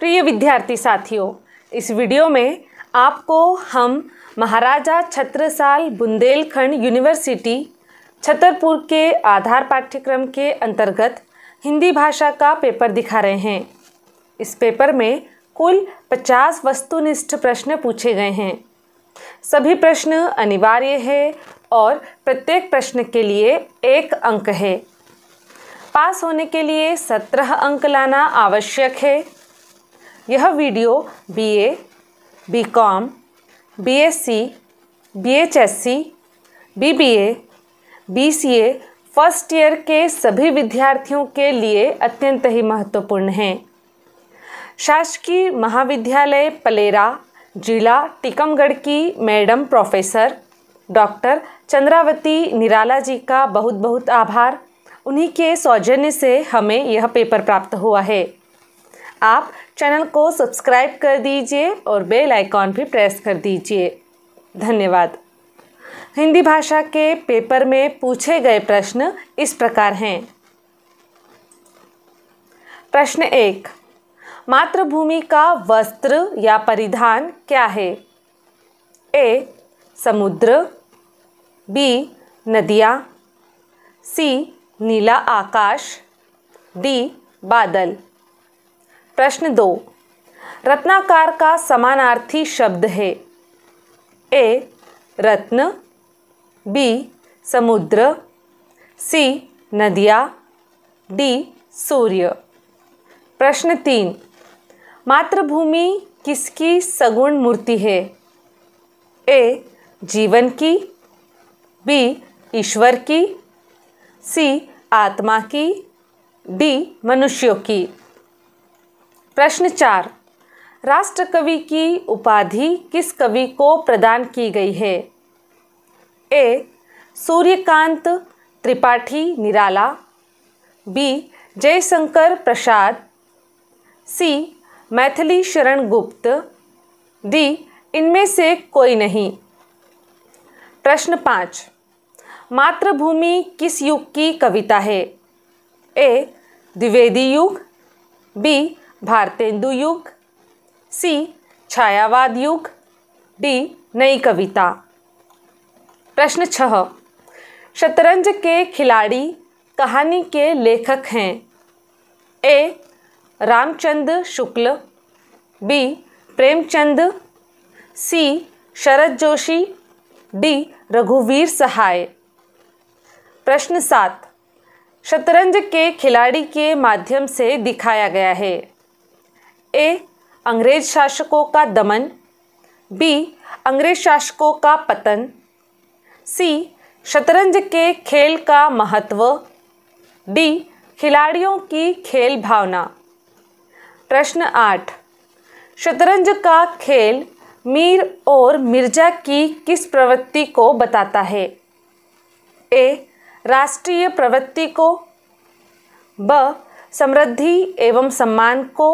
प्रिय विद्यार्थी साथियों इस वीडियो में आपको हम महाराजा छत्रसाल बुंदेलखंड यूनिवर्सिटी छतरपुर के आधार पाठ्यक्रम के अंतर्गत हिंदी भाषा का पेपर दिखा रहे हैं इस पेपर में कुल 50 वस्तुनिष्ठ प्रश्न पूछे गए हैं सभी प्रश्न अनिवार्य है और प्रत्येक प्रश्न के लिए एक अंक है पास होने के लिए सत्रह अंक लाना आवश्यक है यह वीडियो बीए, बीकॉम, बीएससी, बीएचएससी, बीबीए, बीसीए फर्स्ट ईयर के सभी विद्यार्थियों के लिए अत्यंत ही महत्वपूर्ण है शासकीय महाविद्यालय पलेरा जिला टीकमगढ़ की madam professor doctor Chandravati Nirala ji का बहुत बहुत आभार उन्हीं के सौजन्य से हमें यह पेपर प्राप्त हुआ है आप चैनल को सब्सक्राइब कर दीजिए और बेल आइकॉन भी प्रेस कर दीजिए धन्यवाद हिंदी भाषा के पेपर में पूछे गए प्रश्न इस प्रकार हैं प्रश्न एक मातृभूमि का वस्त्र या परिधान क्या है ए समुद्र बी नदियाँ सी नीला आकाश डी बादल प्रश्न दो रत्नाकार का समानार्थी शब्द है ए रत्न बी समुद्र सी नदिया डी सूर्य प्रश्न तीन मातृभूमि किसकी सगुण मूर्ति है ए जीवन की बी ईश्वर की सी आत्मा की डी मनुष्यों की प्रश्न चार राष्ट्र कवि की उपाधि किस कवि को प्रदान की गई है A Suryakant Tripathi Nirala B Jaishankar Prasad C Maithili Sharan Gupt D इनमें से कोई नहीं प्रश्न पाँच मातृभूमि किस युग की कविता है ए द्विवेदी युग बी भारतेंदु युग सी छायावाद युग डी नई कविता प्रश्न छः शतरंज के खिलाड़ी कहानी के लेखक हैं A Ramchand Shukla B Premchand C Sharad Joshi D रघुवीर सहाय प्रश्न सात शतरंज के खिलाड़ी के माध्यम से दिखाया गया है ए अंग्रेज शासकों का दमन बी अंग्रेज शासकों का पतन सी शतरंज के खेल का महत्व डी खिलाड़ियों की खेल भावना प्रश्न आठ शतरंज का खेल मीर और मिर्जा की किस प्रवृत्ति को बताता है ए राष्ट्रीय प्रवृत्ति को ब समृद्धि एवं सम्मान को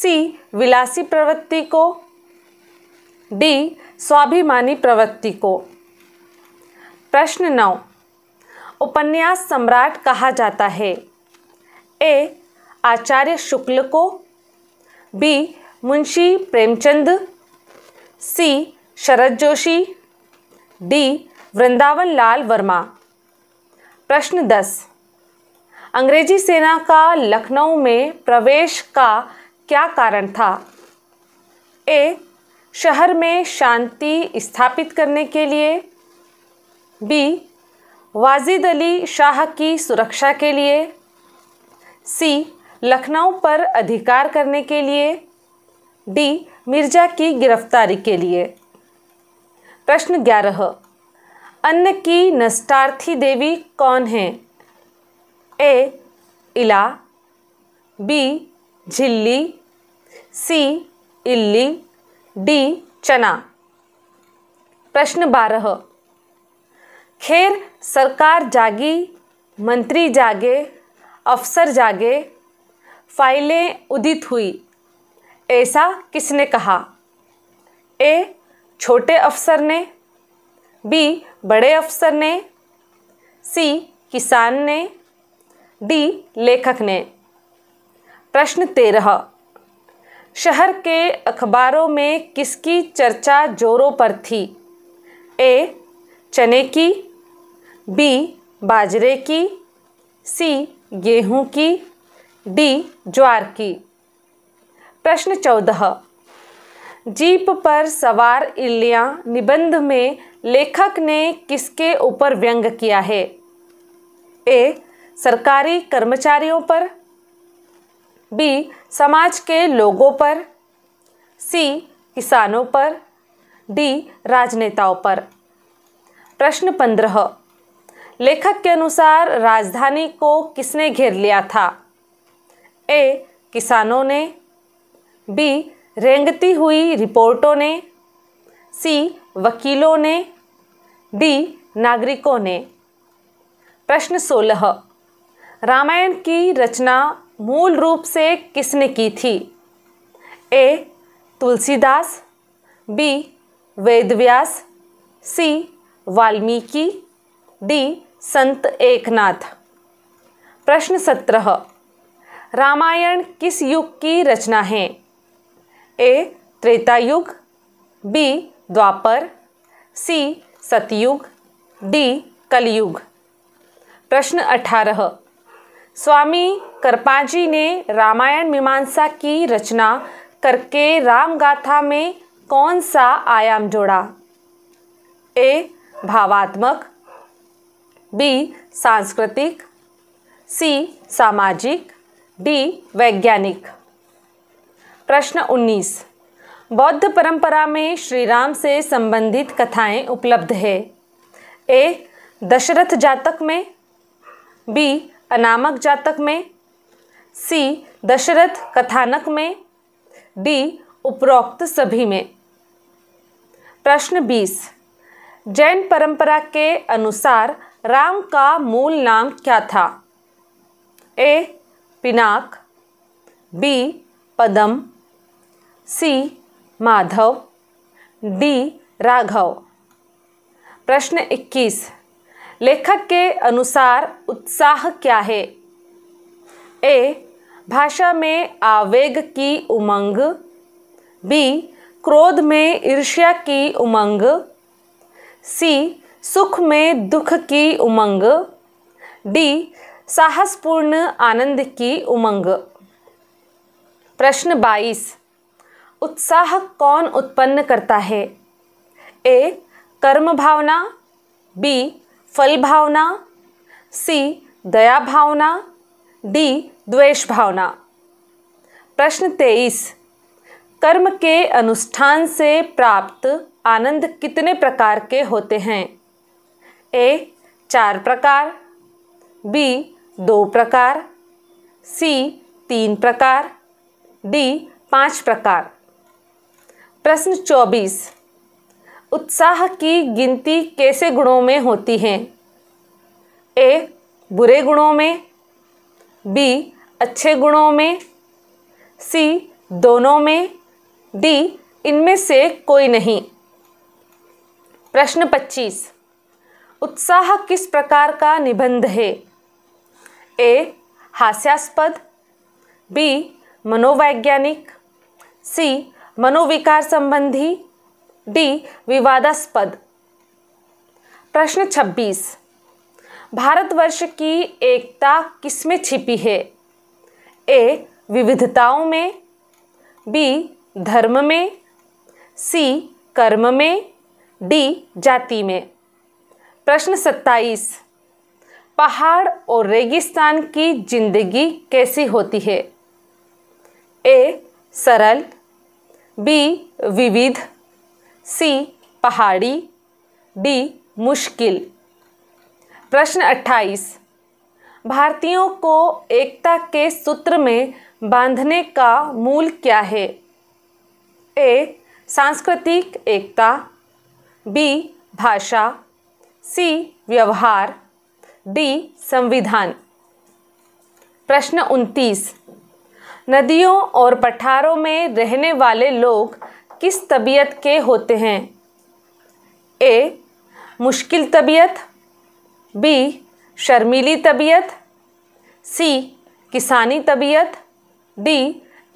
सी विलासी प्रवृत्ति को डी स्वाभिमानी प्रवृत्ति को प्रश्न नौ उपन्यास सम्राट कहा जाता है ए आचार्य शुक्ल को B Munshi Premchand C Sharad Joshi D Vrindavan Lal Verma प्रश्न दस अंग्रेजी सेना का लखनऊ में प्रवेश का क्या कारण था ए शहर में शांति स्थापित करने के लिए बी वाजिद अली शाह की सुरक्षा के लिए सी लखनऊ पर अधिकार करने के लिए डी मिर्जा की गिरफ्तारी के लिए प्रश्न ग्यारह अन्न की नष्टार्थी देवी कौन है ए इला बी झिल्ली सी इल्ली डी चना प्रश्न बारह खैर सरकार जागी मंत्री जागे अफसर जागे फाइलें उदित हुई ऐसा किसने कहा ए छोटे अफसर ने बी बड़े अफसर ने सी किसान ने डी लेखक ने प्रश्न तेरह शहर के अखबारों में किसकी चर्चा जोरों पर थी ए चने की बी बाजरे की सी गेहूं की डी ज्वार की प्रश्न चौदह जीप पर सवार इल्लियां निबंध में लेखक ने किसके ऊपर व्यंग किया है ए सरकारी कर्मचारियों पर बी समाज के लोगों पर सी किसानों पर डी राजनेताओं पर प्रश्न पंद्रह लेखक के अनुसार राजधानी को किसने घेर लिया था ए किसानों ने बी रेंगती हुई रिपोर्टों ने सी वकीलों ने डी नागरिकों ने प्रश्न सोलह रामायण की रचना मूल रूप से किसने की थी A Tulsidas B Vedvyas C Valmiki D Sant Eknath प्रश्न सत्रह रामायण किस युग की रचना है ए त्रेता युग बी द्वापर सी सतयुग डी कलयुग प्रश्न अठारह स्वामी कृपा जी ने रामायण मीमांसा की रचना करके रामगाथा में कौन सा आयाम जोड़ा ए भावात्मक बी सांस्कृतिक सी सामाजिक डी वैज्ञानिक प्रश्न 19 बौद्ध परंपरा में श्री राम से संबंधित कथाएं उपलब्ध है ए दशरथ जातक में बी अनामक जातक में सी दशरथ कथानक में डी उपरोक्त सभी में प्रश्न बीस जैन परंपरा के अनुसार राम का मूल नाम क्या था A Pinak B Padam C Madhav D Raghav प्रश्न इक्कीस लेखक के अनुसार उत्साह क्या है ए भाषा में आवेग की उमंग बी क्रोध में ईर्ष्या की उमंग सी सुख में दुख की उमंग डी साहसपूर्ण आनंद की उमंग प्रश्न 22 उत्साह कौन उत्पन्न करता है ए कर्म भावना बी फल भावना सी दया भावना डी द्वेष भावना प्रश्न तेईस कर्म के अनुष्ठान से प्राप्त आनंद कितने प्रकार के होते हैं ए चार प्रकार बी दो प्रकार सी तीन प्रकार डी पाँच प्रकार प्रश्न चौबीस उत्साह की गिनती कैसे गुणों में होती है ए बुरे गुणों में बी अच्छे गुणों में सी दोनों में डी इनमें से कोई नहीं प्रश्न पच्चीस उत्साह किस प्रकार का निबंध है ए हास्यास्पद बी मनोवैज्ञानिक सी मनोविकार संबंधी डी विवादास्पद प्रश्न 26 भारतवर्ष की एकता किसमें छिपी है ए विविधताओं में बी धर्म में सी कर्म में डी जाति में प्रश्न 27 पहाड़ और रेगिस्तान की जिंदगी कैसी होती है ए सरल बी विविध सी पहाड़ी डी मुश्किल प्रश्न 28 भारतीयों को एकता के सूत्र में बांधने का मूल क्या है ए सांस्कृतिक एकता बी भाषा सी व्यवहार डी संविधान प्रश्न 29 नदियों और पठारों में रहने वाले लोग किस तबीयत के होते हैं ए मुश्किल तबीयत बी शर्मीली तबीयत सी किसानी तबीयत डी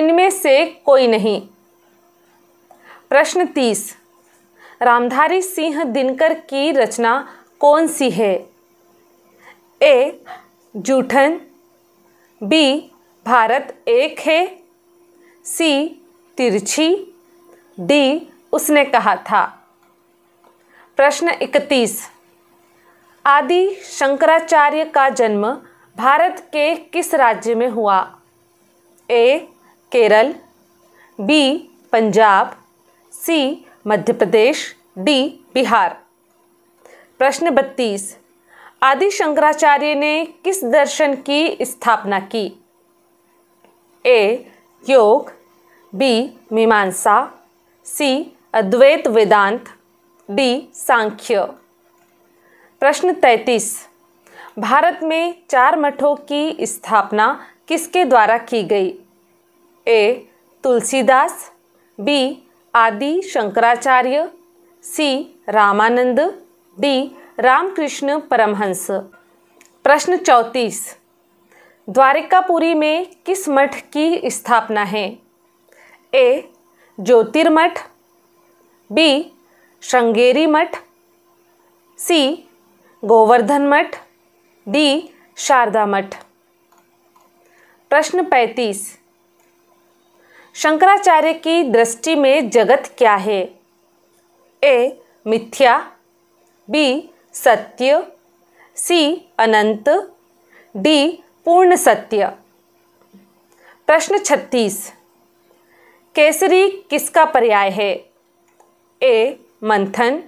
इनमें से कोई नहीं प्रश्न तीस रामधारी सिंह दिनकर की रचना कौन सी है ए जूठन बी भारत एक है सी तिरछी डी उसने कहा था प्रश्न इकतीस आदि शंकराचार्य का जन्म भारत के किस राज्य में हुआ A Kerala B Punjab C Madhya Pradesh D Bihar प्रश्न बत्तीस आदि शंकराचार्य ने किस दर्शन की स्थापना की ए योग बी मीमांसा सी अद्वैत वेदांत डी सांख्य प्रश्न तैतीस भारत में चार मठों की स्थापना किसके द्वारा की गई ए Tulsidas B Adi Shankaracharya C Ramanand D Ramakrishna Paramhansa प्रश्न चौंतीस द्वारिकापुरी में किस मठ की स्थापना है ए ज्योतिर्मठ बी श्रृंगेरी मठ सी गोवर्धन मठ डी शारदा मठ प्रश्न पैंतीस शंकराचार्य की दृष्टि में जगत क्या है ए मिथ्या बी सत्य सी अनंत डी पूर्ण सत्य प्रश्न छत्तीस केसरी किसका पर्याय है ए मंथन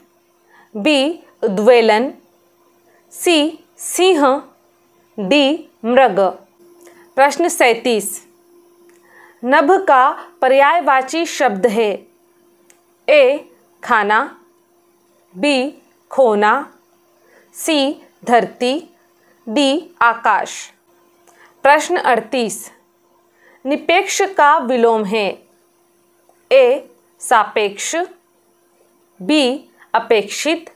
बी उद्वेलन सी सिंह डी मृग प्रश्न सैंतीस नभ का पर्यायवाची शब्द है ए खाना बी खोना सी धरती डी आकाश प्रश्न अड़तीस निपेक्ष का विलोम है ए सापेक्ष बी अपेक्षित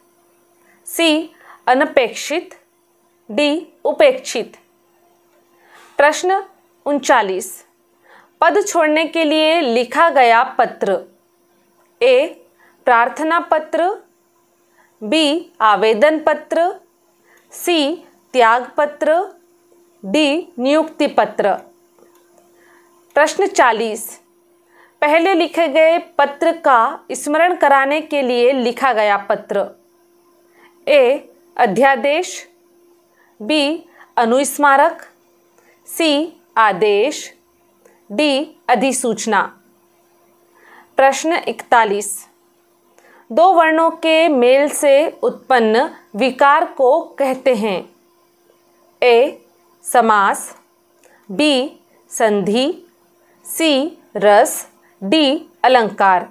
सी अनपेक्षित डी उपेक्षित प्रश्न उनचालीस पद छोड़ने के लिए लिखा गया पत्र ए प्रार्थना पत्र बी आवेदन पत्र सी त्याग पत्र डी नियुक्ति पत्र प्रश्न चालीस पहले लिखे गए पत्र का स्मरण कराने के लिए लिखा गया पत्र ए अध्यादेश बी अनुस्मारक सी आदेश डी अधिसूचना प्रश्न 41 दो वर्णों के मेल से उत्पन्न विकार को कहते हैं ए समास बी संधि सी रस डी अलंकार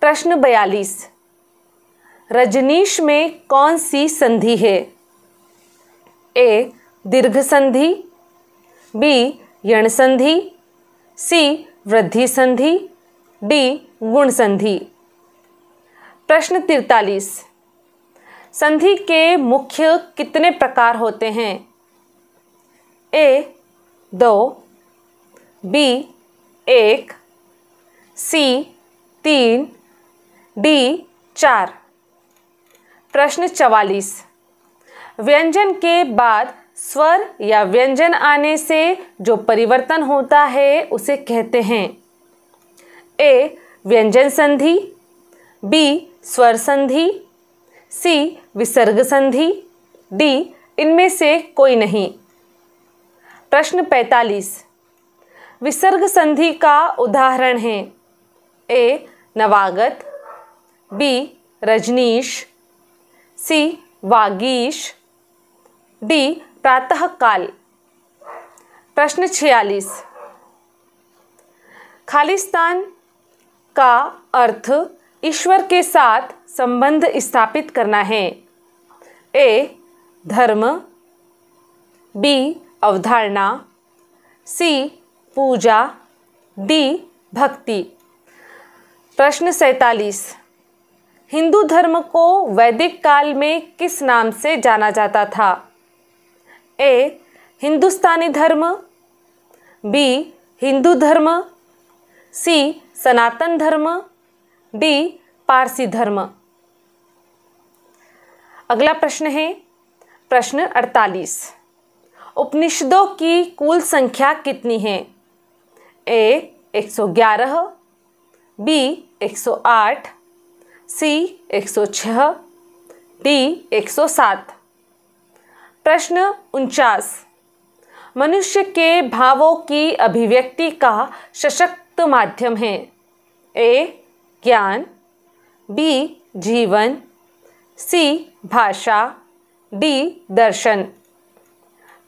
प्रश्न बयालीस रजनीश में कौन सी संधि है ए दीर्घ संधि बी यण संधि सी वृद्धि संधि डी गुण संधि प्रश्न तिरतालीस संधि के मुख्य कितने प्रकार होते हैं ए दो बी एक सी तीन डी चार प्रश्न चवालीस व्यंजन के बाद स्वर या व्यंजन आने से जो परिवर्तन होता है उसे कहते हैं ए व्यंजन संधि बी स्वर संधि सी विसर्ग संधि डी इनमें से कोई नहीं प्रश्न पैंतालीस विसर्ग संधि का उदाहरण है ए नवागत बी रजनीश सी वागीश डी प्रातःकाल प्रश्न छियालीस खालिस्तान का अर्थ ईश्वर के साथ संबंध स्थापित करना है ए धर्म बी अवधारणा सी पूजा डी भक्ति प्रश्न सैतालीस हिंदू धर्म को वैदिक काल में किस नाम से जाना जाता था ए हिंदुस्तानी धर्म बी हिंदू धर्म सी सनातन धर्म डी पारसी धर्म अगला प्रश्न है प्रश्न 48 उपनिषदों की कुल संख्या कितनी है ए 111, बी 108, सी 106, डी 107। प्रश्न उनचास मनुष्य के भावों की अभिव्यक्ति का सशक्त माध्यम है ए ज्ञान बी जीवन सी भाषा डी दर्शन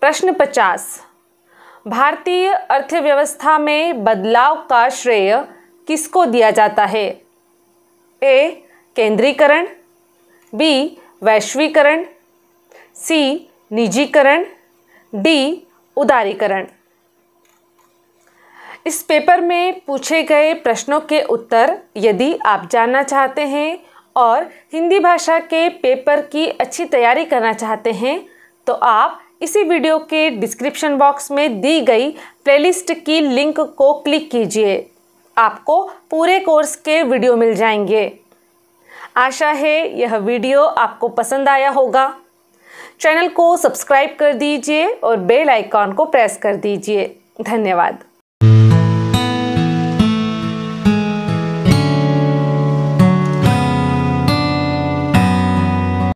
प्रश्न पचास भारतीय अर्थव्यवस्था में बदलाव का श्रेय किसको दिया जाता है ए केंद्रीकरण बी वैश्वीकरण सी निजीकरण डी उदारीकरण इस पेपर में पूछे गए प्रश्नों के उत्तर यदि आप जानना चाहते हैं और हिंदी भाषा के पेपर की अच्छी तैयारी करना चाहते हैं तो आप इसी वीडियो के डिस्क्रिप्शन बॉक्स में दी गई प्लेलिस्ट की लिंक को क्लिक कीजिए आपको पूरे कोर्स के वीडियो मिल जाएंगे आशा है यह वीडियो आपको पसंद आया होगा चैनल को सब्सक्राइब कर दीजिए और बेल आइकॉन को प्रेस कर दीजिए धन्यवाद